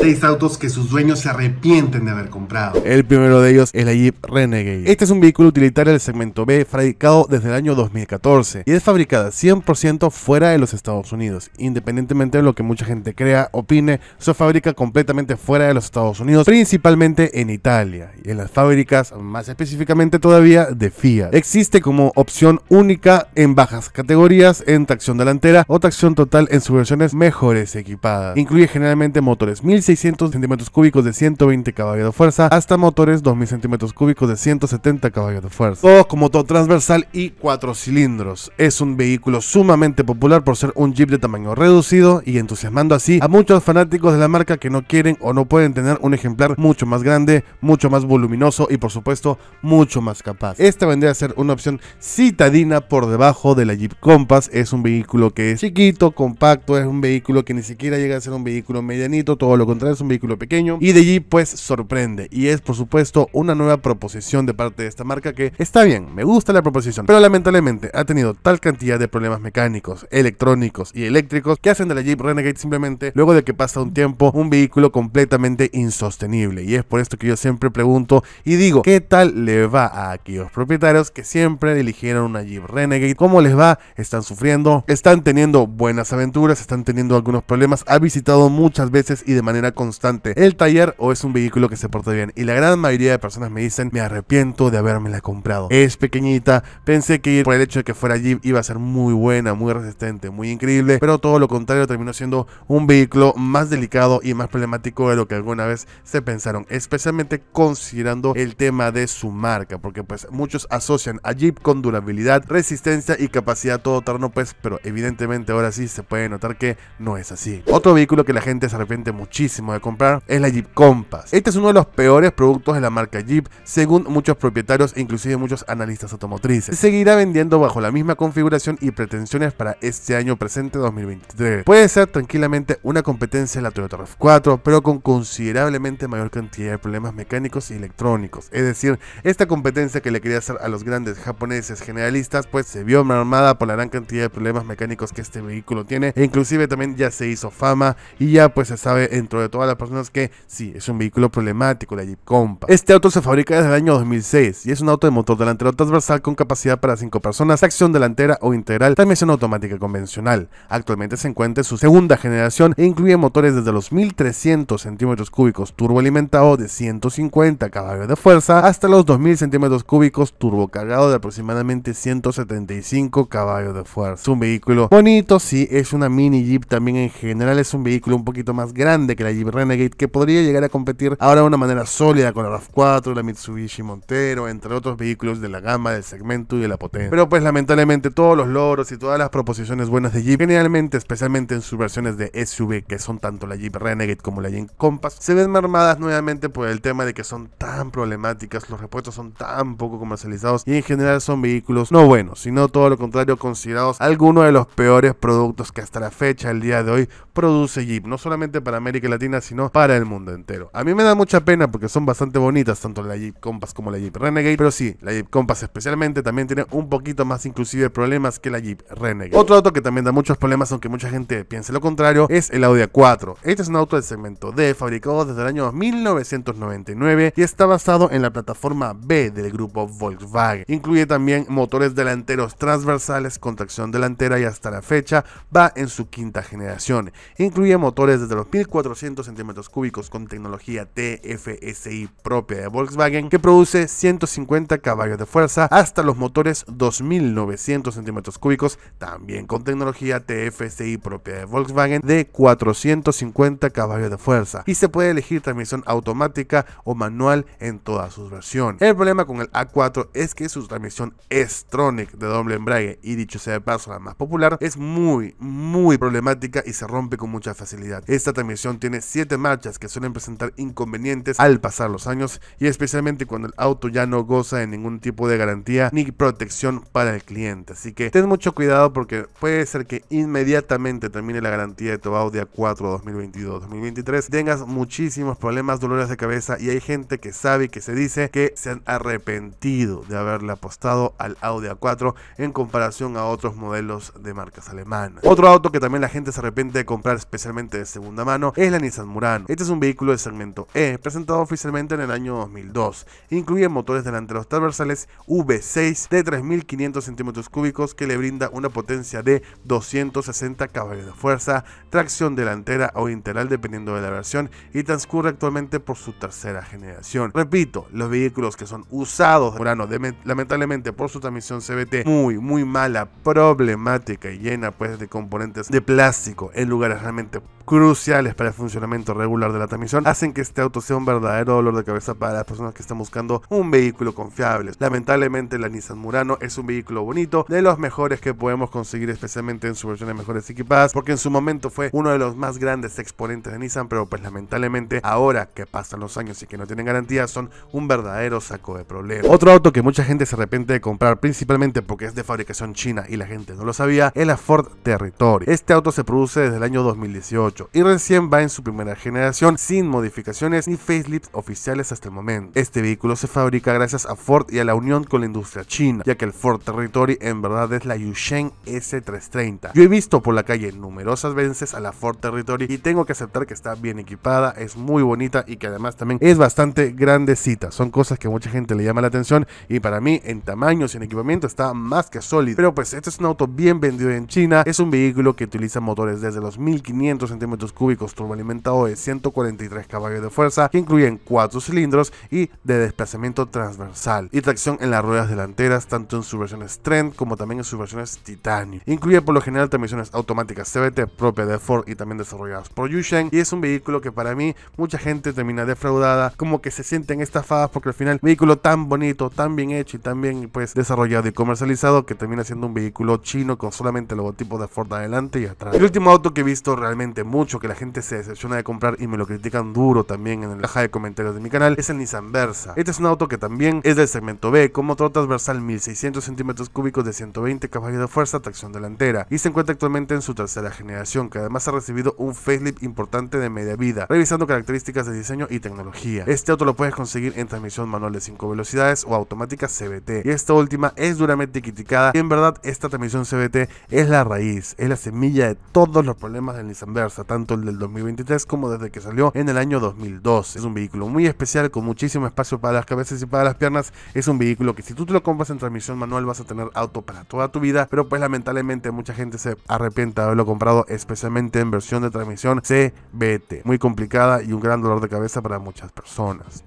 6 autos que sus dueños se arrepienten de haber comprado. El primero de ellos es la Jeep Renegade. Este es un vehículo utilitario del segmento B fabricado desde el año 2014 y es fabricada 100% fuera de los Estados Unidos. Independientemente de lo que mucha gente crea, opine, se fabrica completamente fuera de los Estados Unidos, principalmente en Italia y en las fábricas más específicamente todavía de Fiat. Existe como opción única en bajas categorías en tracción delantera o tracción total en sus versiones mejores equipadas. Incluye generalmente motores 1600 600 centímetros cúbicos de 120 caballos de fuerza hasta motores 2000 centímetros cúbicos de 170 caballos de fuerza. Todos con motor transversal y cuatro cilindros. Es un vehículo sumamente popular por ser un Jeep de tamaño reducido y entusiasmando así a muchos fanáticos de la marca que no quieren o no pueden tener un ejemplar mucho más grande, mucho más voluminoso y por supuesto mucho más capaz. Esta vendría a ser una opción citadina por debajo de la Jeep Compass. Es un vehículo que es chiquito, compacto, es un vehículo que ni siquiera llega a ser un vehículo medianito, todo lo contrario es un vehículo pequeño y de allí pues sorprende y es por supuesto una nueva proposición de parte de esta marca que está bien, me gusta la proposición, pero lamentablemente ha tenido tal cantidad de problemas mecánicos, electrónicos y eléctricos que hacen de la Jeep Renegade simplemente luego de que pasa un tiempo un vehículo completamente insostenible y es por esto que yo siempre pregunto y digo, ¿qué tal le va a aquellos propietarios que siempre eligieron una Jeep Renegade? ¿Cómo les va? ¿Están sufriendo? ¿Están teniendo buenas aventuras? ¿Están teniendo algunos problemas? ¿Ha visitado muchas veces y de manera constante el taller o es un vehículo que se porta bien. Y la gran mayoría de personas me dicen, me arrepiento de haberme la comprado. Es pequeñita, pensé que por el hecho de que fuera Jeep iba a ser muy buena, muy resistente, muy increíble, pero todo lo contrario terminó siendo un vehículo más delicado y más problemático de lo que alguna vez se pensaron, especialmente considerando el tema de su marca, porque pues muchos asocian a Jeep con durabilidad, resistencia y capacidad todo todoterreno, pues, pero evidentemente ahora sí se puede notar que no es así. Otro vehículo que la gente se arrepiente muchísimo de comprar es la Jeep Compass. Este es uno de los peores productos de la marca Jeep, según muchos propietarios e inclusive muchos analistas automotrices. Seguirá vendiendo bajo la misma configuración y pretensiones para este año presente 2023. Puede ser tranquilamente una competencia de la Toyota RAV4, pero con considerablemente mayor cantidad de problemas mecánicos y electrónicos. Es decir, esta competencia que le quería hacer a los grandes japoneses generalistas, pues se vio armada por la gran cantidad de problemas mecánicos que este vehículo tiene e inclusive también ya se hizo fama y ya pues se sabe dentro de todas las personas que sí, es un vehículo problemático, la Jeep Compass. Este auto se fabrica desde el año 2006 y es un auto de motor delantero transversal con capacidad para 5 personas, acción delantera o integral, también una automática convencional. Actualmente se encuentra en su segunda generación e incluye motores desde los 1300 centímetros cúbicos turboalimentado de 150 caballos de fuerza hasta los 2000 centímetros cúbicos turbocargado de aproximadamente 175 caballos de fuerza. Es un vehículo bonito, sí, es una mini Jeep también en general, es un vehículo un poquito más grande que la Jeep Jeep Renegade, que podría llegar a competir ahora de una manera sólida con la RAV4, la Mitsubishi Montero, entre otros vehículos de la gama, del segmento y de la potencia. Pero pues lamentablemente todos los logros y todas las proposiciones buenas de Jeep, generalmente, especialmente en sus versiones de SUV, que son tanto la Jeep Renegade como la Jeep Compass, se ven mermadas nuevamente por el tema de que son tan problemáticas, los repuestos son tan poco comercializados y en general son vehículos no buenos, sino todo lo contrario, considerados algunos de los peores productos que hasta la fecha, el día de hoy, produce Jeep, no solamente para América Latina, sino para el mundo entero. A mí me da mucha pena porque son bastante bonitas, tanto la Jeep Compass como la Jeep Renegade, pero sí, la Jeep Compass especialmente también tiene un poquito más inclusive problemas que la Jeep Renegade. Otro auto que también da muchos problemas, aunque mucha gente piense lo contrario, es el Audi A4. Este es un auto del segmento D, fabricado desde el año 1999 y está basado en la plataforma B del grupo Volkswagen. Incluye también motores delanteros transversales con tracción delantera y hasta la fecha va en su quinta generación. Incluye motores desde los 1400 centímetros cúbicos con tecnología TFSI propia de Volkswagen que produce 150 caballos de fuerza hasta los motores 2.900 centímetros cúbicos también con tecnología TFSI propia de Volkswagen de 450 caballos de fuerza y se puede elegir transmisión automática o manual en todas sus versiones. El problema con el A4 es que su transmisión S-Tronic de doble embrague y dicho sea de paso la más popular es muy muy problemática y se rompe con mucha facilidad. Esta transmisión tiene siete 7 marchas que suelen presentar inconvenientes al pasar los años y especialmente cuando el auto ya no goza de ningún tipo de garantía ni protección para el cliente. Así que ten mucho cuidado porque puede ser que inmediatamente termine la garantía de tu Audi A4 2022-2023 tengas muchísimos problemas, dolores de cabeza y hay gente que sabe y que se dice que se han arrepentido de haberle apostado al Audi A4 en comparación a otros modelos de marcas alemanas. Otro auto que también la gente se arrepiente de comprar especialmente de segunda mano es la Nissan Este es un vehículo de segmento E, presentado oficialmente en el año 2002. Incluye motores delanteros transversales V6 de 3.500 centímetros cúbicos que le brinda una potencia de 260 caballos de fuerza, tracción delantera o integral dependiendo de la versión y transcurre actualmente por su tercera generación. Repito, los vehículos que son usados Murano lamentablemente por su transmisión CBT muy muy mala, problemática y llena pues de componentes de plástico en lugares realmente cruciales para funcionar regular de la transmisión hacen que este auto sea un verdadero dolor de cabeza para las personas que están buscando un vehículo confiable. Lamentablemente la Nissan Murano es un vehículo bonito, de los mejores que podemos conseguir especialmente en sus versiones mejores equipadas, porque en su momento fue uno de los más grandes exponentes de Nissan, pero pues lamentablemente ahora que pasan los años y que no tienen garantía son un verdadero saco de problemas. Otro auto que mucha gente se arrepiente de comprar, principalmente porque es de fabricación china y la gente no lo sabía, es la Ford Territory. Este auto se produce desde el año 2018 y recién va en su primera generación sin modificaciones ni facelifts oficiales hasta el momento. Este vehículo se fabrica gracias a Ford y a la unión con la industria china, ya que el Ford Territory en verdad es la Yusheng S330. Yo he visto por la calle numerosas veces a la Ford Territory y tengo que aceptar que está bien equipada, es muy bonita y que además también es bastante grandecita. Son cosas que mucha gente le llama la atención y para mí en tamaño y en equipamiento está más que sólido. Pero pues este es un auto bien vendido en China, es un vehículo que utiliza motores desde los 1500 centímetros cúbicos turboalimentados de 143 caballos de fuerza, que incluyen cuatro cilindros y de desplazamiento transversal, y tracción en las ruedas delanteras, tanto en sus versiones Trend como también en sus versiones Titanium Incluye por lo general transmisiones automáticas CVT propia de Ford y también desarrolladas por Yushen, y es un vehículo que para mí mucha gente termina defraudada, como que se sienten estafadas porque al final vehículo tan bonito, tan bien hecho y tan bien pues desarrollado y comercializado que termina siendo un vehículo chino con solamente el logotipo de Ford adelante y atrás. El último auto que he visto realmente mucho que la gente se decepciona de comprar y me lo critican duro también en la caja de comentarios de mi canal, es el Nissan Versa. Este es un auto que también es del segmento B, Como motor transversal 1600 centímetros cúbicos de 120 caballos de fuerza, tracción delantera, y se encuentra actualmente en su tercera generación, que además ha recibido un facelift importante de media vida, revisando características de diseño y tecnología. Este auto lo puedes conseguir en transmisión manual de 5 velocidades o automática CBT, y esta última es duramente criticada, y en verdad esta transmisión CBT es la raíz, es la semilla de todos los problemas del Nissan Versa, tanto el del 2023 como desde que salió en el año 2002. Es un vehículo muy especial con muchísimo espacio para las cabezas y para las piernas. Es un vehículo que si tú te lo compras en transmisión manual vas a tener auto para toda tu vida, pero pues lamentablemente mucha gente se arrepiente de haberlo comprado, especialmente en versión de transmisión CBT. Muy complicada y un gran dolor de cabeza para muchas personas.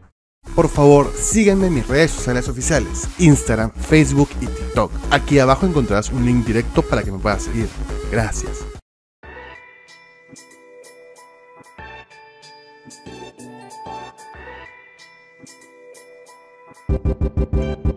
Por favor, síganme en mis redes sociales oficiales, Instagram, Facebook y TikTok. Aquí abajo encontrarás un link directo para que me puedas seguir. Gracias. Thank you.